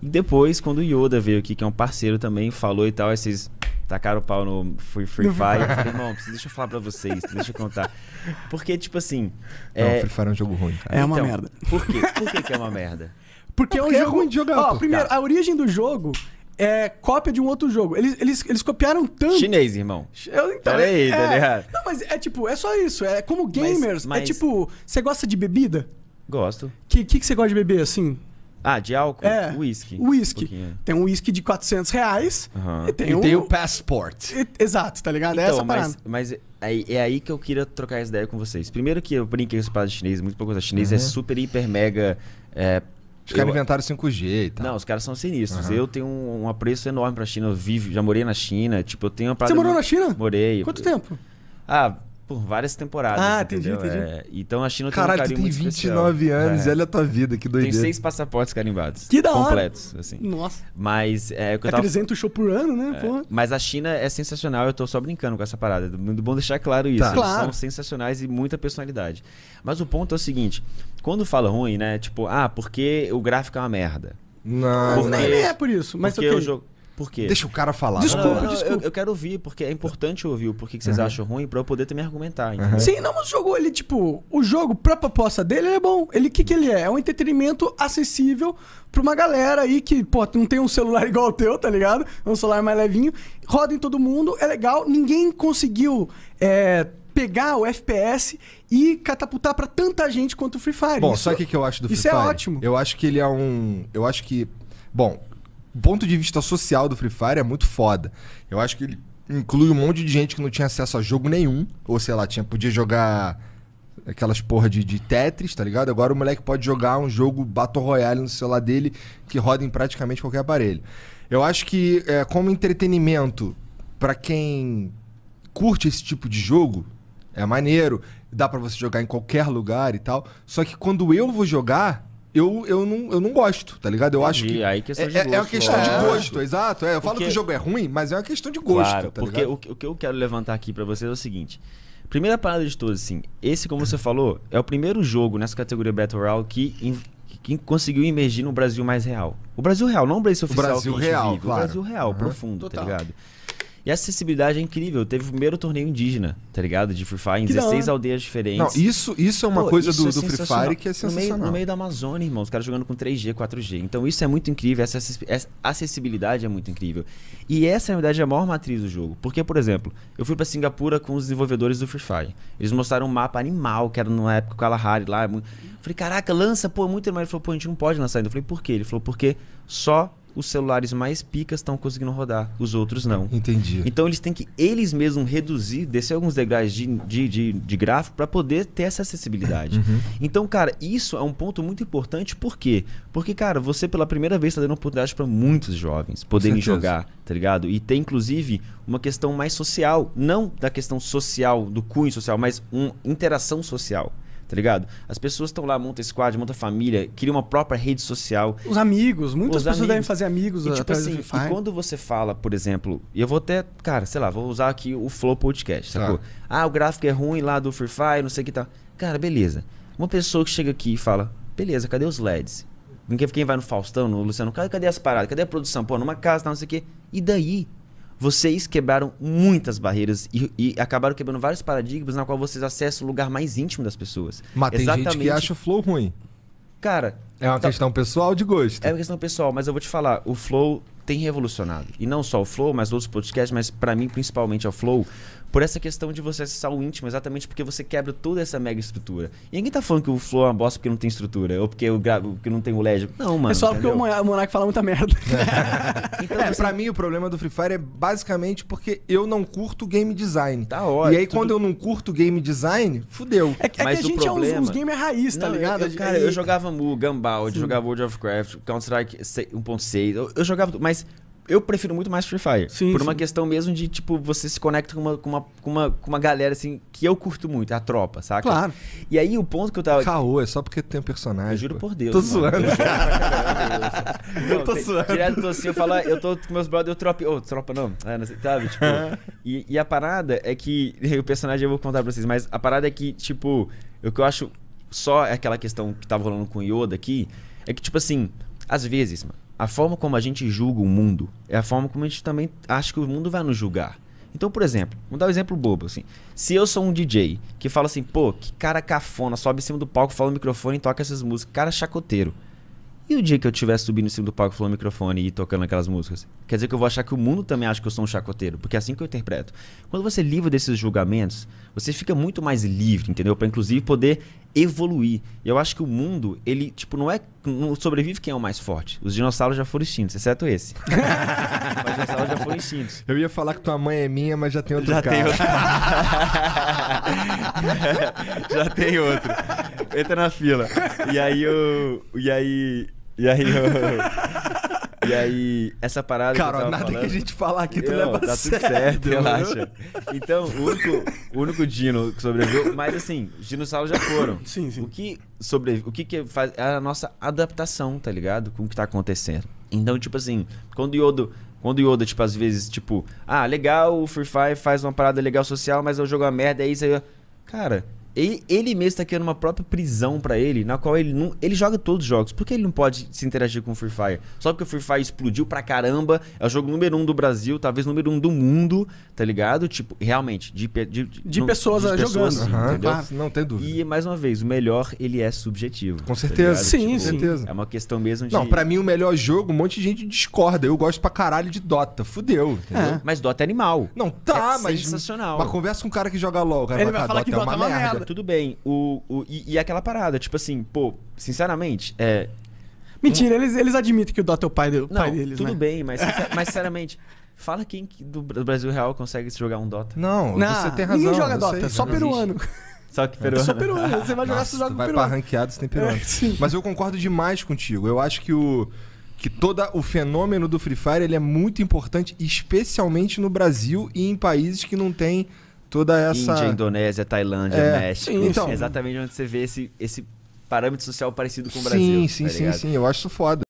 E depois, quando o Yoda veio aqui, que é um parceiro também, falou e tal, esses tacaram o pau no Free, Free Fire. Eu falei, irmão, deixa eu falar pra vocês, deixa eu contar. Porque, tipo assim. Não, é... Free Fire é um jogo ruim, cara. É uma então, merda. Por quê? Por que, que, é uma merda? Porque, Porque é um é jogo. ruim de jogar, Ó, oh, primeiro, a origem do jogo é cópia de um outro jogo. Eles, eles, eles copiaram tanto. Chinês, irmão. Eu, então, Peraí, é, tá ligado? Não, mas é tipo, é só isso. É como gamers. É mas, mas... É tipo, você gosta de bebida? Gosto. O que, que, que, você gosta de beber, assim? Ah, de álcool? É. Whisky. Whisky. Um tem um whisky de 400 reais uhum. e tem e um... tem o passport. E, exato, tá ligado? É então, é essa parada. Mas, mas é, é, aí que eu queria trocar essa ideia com vocês. Primeiro que eu brinquei com os parada chineses, muito pouco coisa. Chinês é uhum. é super, hiper, mega... É, os caras eu... inventaram 5G e tal. Não, os caras são sinistros. Uhum. Eu tenho um, um, apreço enorme pra China. Eu vivo, já morei na China. Tipo, eu tenho uma parada... Você morou na China? Morei. Quanto eu... tempo? Ah, por várias temporadas. Ah, entendi, entendeu? entendi. É, então a China Caralho, tem um carinho tu tem 29 especial. É. anos é. e olha a tua vida, que doideira. Tem seis passaportes carimbados. Que da hora. Completos, assim. Nossa. Mas é o que eu é tava... É 300 show por ano, né? É, mas a China é sensacional, eu tô só brincando com essa parada. É muito bom deixar claro isso. Tá. Eles claro. são sensacionais e muita personalidade. Mas o ponto é o seguinte, quando fala ruim, né? Tipo, ah, porque o gráfico é uma merda. Não, porque, nem é. é por isso. Mas porque okay. o jogo... Por quê? Deixa o cara falar. Desculpa, não, não, desculpa. Eu, eu, quero ouvir, porque é importante ouvir o porquê que vocês uhum. acham ruim pra eu poder também argumentar. Uhum. Sim, não, mas o jogo, ele, tipo, o jogo, pra proposta dele, ele é bom. Ele, o que, que ele é? É um entretenimento acessível pra uma galera aí que, pô, não tem um celular igual o teu, tá ligado? É um celular mais levinho. Roda em todo mundo, é legal. Ninguém conseguiu. É, pegar o FPS e catapultar para tanta gente quanto o Free Fire. Bom, isso, sabe o que eu acho do Free isso é Fire? Isso é ótimo. Eu acho que ele é um. Eu acho que. Bom, ponto de vista social do Free Fire é muito foda. Eu acho que ele inclui um monte de gente que não tinha acesso a jogo nenhum, ou sei lá, tinha, podia jogar aquelas porra de, de Tetris, tá ligado? Agora o moleque pode jogar um jogo Battle Royale no celular dele que roda em praticamente qualquer aparelho. Eu acho que é, como entretenimento para quem curte esse tipo de jogo, é maneiro, dá para você jogar em qualquer lugar e tal. Só que quando eu vou jogar, eu, eu, não, eu não gosto, tá ligado? Eu Entendi, acho que. Aí questão é, de gosto, é, é uma questão de né? gosto, exato. É, eu falo porque... que o jogo é ruim, mas é uma questão de gosto. Claro, tá porque o, o, que eu quero levantar aqui para vocês é o seguinte. Primeira parada de todos assim, esse, como você falou, é o primeiro jogo nessa categoria Battle Royale que, que conseguiu imergir no Brasil mais real. O Brasil real, não o Brasil oficial. O Brasil real, vive, claro. O Brasil real, uhum. profundo, tá Total. tá ligado? E a acessibilidade é incrível. Teve o primeiro torneio indígena, tá ligado? De Free Fire, em que 16 não. aldeias diferentes. Não, isso, isso é uma Pô, coisa do, é do Free Fire que é sensacional. No meio, no meio, da Amazônia, irmão, os caras jogando com 3G, 4G. Então isso é muito incrível, essa acessibilidade é muito incrível. E essa, na verdade, é a maior matriz do jogo. Porque, por exemplo, eu fui para Singapura com os desenvolvedores do Free Fire. Eles mostraram um mapa animal, que era numa época com o Kalahari lá. É falei, caraca, lança, pô, é muito animal. Ele falou, pô, a gente não pode lançar ainda. Eu falei, por quê? Ele falou, porque só os celulares mais picas estão conseguindo rodar, os outros não. Entendi. Então eles têm que eles mesmos reduzir, descer alguns degraus de, de, de, de gráfico para poder ter essa acessibilidade. Uhum. Então, cara, isso é um ponto muito importante, por quê? Porque, cara, você pela primeira vez está dando oportunidade para muitos jovens poderem jogar, tá ligado? E tem inclusive uma questão mais social, não da questão social, do cunho social, mas uma interação social tá ligado? As pessoas estão lá, monta squad, monta família, cria uma própria rede social. Os amigos, muitas Os pessoas amigos. devem fazer amigos e, uh, tipo assim, e quando você fala, por exemplo, e eu vou até, cara, sei lá, vou usar aqui o Flow Podcast, sacou? Tá. Ah, o gráfico é ruim lá do Free Fire, não sei o que tal. Tá. Cara, beleza. Uma pessoa que chega aqui e fala, beleza, cadê os LEDs? Quem vai no Faustão, no Luciano, cadê as paradas? Cadê a produção? Pô, numa casa, não sei o quê. E daí? vocês quebraram muitas barreiras e, e, acabaram quebrando vários paradigmas na qual vocês acessam o lugar mais íntimo das pessoas. Mas tem gente que acha o flow ruim. Cara. É uma tá... questão pessoal de gosto. É uma questão pessoal, mas eu vou te falar, o flow tem revolucionado. E não só o Flow, mas outros podcasts, mas para mim principalmente é o Flow, por essa questão de você acessar o íntimo, exatamente porque você quebra toda essa mega estrutura. E ninguém tá falando que o Flow é uma bosta porque não tem estrutura, ou porque, eu gravo, porque não tem o LED. Não, mano. É só entendeu? porque o Monark fala muita merda. É. então, é, assim, pra mim o problema do Free Fire é basicamente porque eu não curto game design. Tá ótimo. E aí tudo... quando eu não curto game design, fudeu. É, que, é mas que a gente problema... é uns, uns gamer raiz, tá não, ligado? Eu, eu, cara, eu jogava Mu, eu jogava World of Warcraft, Counter-Strike 1.6, eu, eu jogava... Mas mas eu prefiro muito mais Free Fire. Sim, por sim. uma questão mesmo de, tipo, você se conecta com uma, com, uma, com, uma, com uma galera, assim, que eu curto muito, é a tropa, saca? Claro. E aí o ponto que eu tava. Caô, é só porque tem um personagem. Eu juro por Deus. Tô mano. suando. Eu, eu tô tem, suando. Direto assim, eu falo, ah, eu tô com meus brothers, eu tropo Ô, oh, tropa não. É, não sei, sabe? Tipo. É. e, e a parada é que. O personagem eu vou contar pra vocês, mas a parada é que, tipo, o que eu acho só é aquela questão que tava rolando com o Yoda aqui, é que, tipo assim, às vezes, mano a forma como a gente julga o mundo é a forma como a gente também acha que o mundo vai nos julgar. Então, por exemplo, vou dar um exemplo bobo, assim. Se eu sou um DJ que fala assim, pô, que cara cafona, sobe em cima do palco, fala no microfone e toca essas músicas, cara chacoteiro. E o dia que eu estiver subindo em cima do palco, falando microfone e tocando aquelas músicas? Quer dizer que eu vou achar que o mundo também acha que eu sou um chacoteiro, porque é assim que eu interpreto. Quando você é desses julgamentos, você fica muito mais livre, entendeu? Para inclusive poder evoluir. E eu acho que o mundo, ele, tipo, não é. Não sobrevive quem é o mais forte. Os dinossauros já foram extintos, exceto esse. Os dinossauros já foram extintos. Eu ia falar que tua mãe é minha, mas já tem outro já cara. Tem outro... já tem outro. Entra na fila. E aí eu. E aí. E aí eu. E aí, essa parada. Cara, que nada falando, que a gente falar aqui tu eu, leva tá tudo certo, relaxa. Então, o único, o único dino que sobreviveu, mas assim, os dinossauros já foram. Sim, sim. O que sobreviveu, o que, que faz. É a nossa adaptação, tá ligado? Com o que tá acontecendo. Então, tipo assim, quando o Yodo quando o Yoda, tipo, às vezes, tipo, ah, legal, o Free Fire faz uma parada legal social, mas eu jogo a merda, é isso aí. Cara, ele, mesmo está criando uma própria prisão para ele, na qual ele não. Ele joga todos os jogos. Por que ele não pode se interagir com o Free Fire? Só porque o Free Fire explodiu pra caramba. É o jogo número um do Brasil, talvez número um do mundo, tá ligado? Tipo, realmente, de, de, de, de pessoas, de ah, pessoas jogando. Assim, uhum, entendeu? não tem dúvida. E, mais uma vez, o melhor, ele é subjetivo. Com tá certeza. Tá sim, tipo, certeza. É uma questão mesmo de. Não, pra mim, o melhor jogo, um monte de gente discorda. Eu gosto pra caralho de Dota. Fudeu, entendeu? É. Mas Dota é animal. Não, tá, é mas. Sensacional. Mas conversa com um cara que joga LOL. Cara ele vai, vai ah, falar Dota que Dota é uma, é uma merda. merda tudo bem. O, o, e, e aquela parada, tipo assim, pô, sinceramente, é. Mentira, um... eles, eles admitem que o Dota é o pai, do, Não, pai deles, tudo né? bem, mas, mas sinceramente. Fala quem do Brasil Real consegue jogar um Dota. Não, não você tem razão. Ninguém joga Dota, sei, só peruano. Só que peruano. Só peruano. Você vai jogar Nossa, se joga vai peruano. Vai pra ranqueado, você tem peruano. É, Mas eu concordo demais contigo. Eu acho que o que todo o fenômeno do Free Fire ele é muito importante, especialmente no Brasil e em países que não tem toda essa. Índia, Indonésia, Tailândia, é, México. Sim, então, exatamente onde você vê esse, esse parâmetro social parecido com o sim, Brasil. Sim, tá sim, sim. Eu acho isso foda.